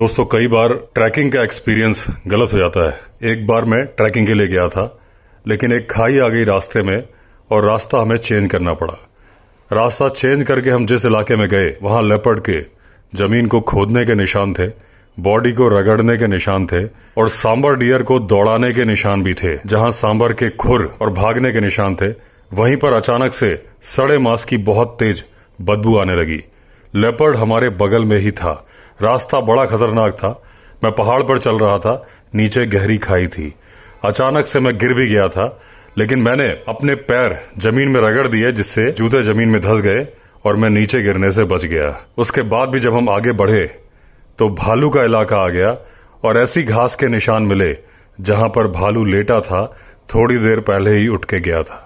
दोस्तों कई बार ट्रैकिंग का एक्सपीरियंस गलत हो जाता है एक बार मैं ट्रैकिंग के लिए गया था लेकिन एक खाई आ गई रास्ते में और रास्ता हमें चेंज करना पड़ा रास्ता चेंज करके हम जिस इलाके में गए वहां लपट के जमीन को खोदने के निशान थे बॉडी को रगड़ने के निशान थे और सांबर डियर को दौड़ाने के निशान भी थे जहां सांबर के खुर और भागने के निशान थे वहीं पर अचानक से सड़े मांस की बहुत तेज बदबू आने लगी लेपर्ड हमारे बगल में ही था रास्ता बड़ा खतरनाक था मैं पहाड़ पर चल रहा था नीचे गहरी खाई थी अचानक से मैं गिर भी गया था लेकिन मैंने अपने पैर जमीन में रगड़ दिए जिससे जूते जमीन में धस गए और मैं नीचे गिरने से बच गया उसके बाद भी जब हम आगे बढ़े तो भालू का इलाका आ गया और ऐसी घास के निशान मिले जहां पर भालू लेटा था थोड़ी देर पहले ही उठ के गया था